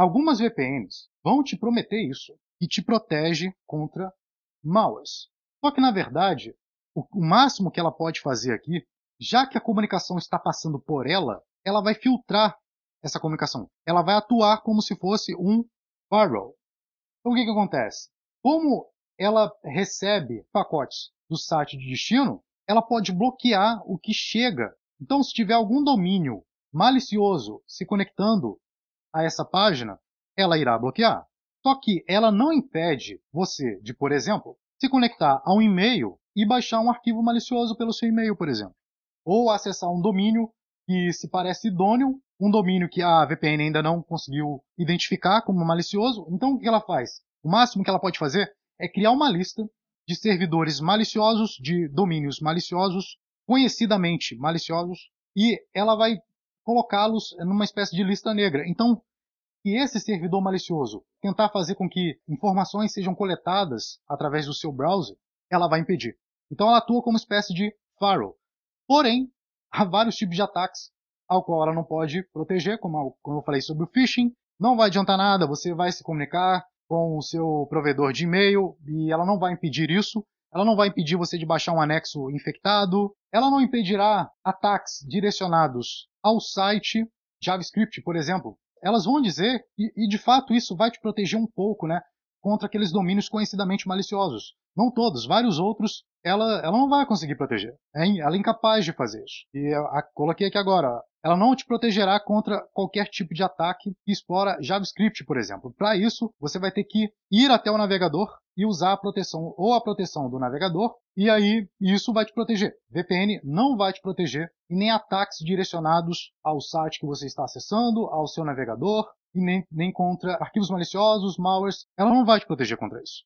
Algumas VPNs vão te prometer isso e te protege contra malwares. Só que, na verdade, o, máximo que ela pode fazer aqui, já que a comunicação está passando por ela, ela vai filtrar essa comunicação. Ela vai atuar como se fosse um firewall. Então, o que, que acontece? Como ela recebe pacotes do site de destino, ela pode bloquear o que chega. Então, se tiver algum domínio malicioso se conectando a essa página, ela irá bloquear. Só que ela não impede você de, por exemplo, se conectar a um e-mail e baixar um arquivo malicioso pelo seu e-mail, por exemplo. Ou acessar um domínio que se parece idôneo, um domínio que a VPN ainda não conseguiu identificar como malicioso. Então, o que ela faz? O máximo que ela pode fazer é criar uma lista de servidores maliciosos, de domínios maliciosos, conhecidamente maliciosos, e ela vai colocá-los numa espécie de lista negra. Então, que esse servidor malicioso tentar fazer com que informações sejam coletadas através do seu browser, ela vai impedir. Então ela atua como uma espécie de firewall. Porém, há vários tipos de ataques ao qual ela não pode proteger, como eu falei sobre o phishing. Não vai adiantar nada, você vai se comunicar com o seu provedor de e-mail e ela não vai impedir isso. Ela não vai impedir você de baixar um anexo infectado. Ela não impedirá ataques direcionados ao site JavaScript, por exemplo. Elas vão dizer, e, e de fato isso vai te proteger um pouco, né? Contra aqueles domínios conhecidamente maliciosos. Não todos, vários outros, ela, ela não vai conseguir proteger. É, ela é incapaz de fazer isso. E eu, eu coloquei aqui agora, ela não te protegerá contra qualquer tipo de ataque que explora JavaScript, por exemplo. Para isso, você vai ter que ir até o navegador e usar a proteção ou a proteção do navegador, e aí isso vai te proteger. VPN não vai te proteger e nem ataques direcionados ao site que você está acessando, ao seu navegador, e nem, nem contra arquivos maliciosos, malwares. Ela não vai te proteger contra isso.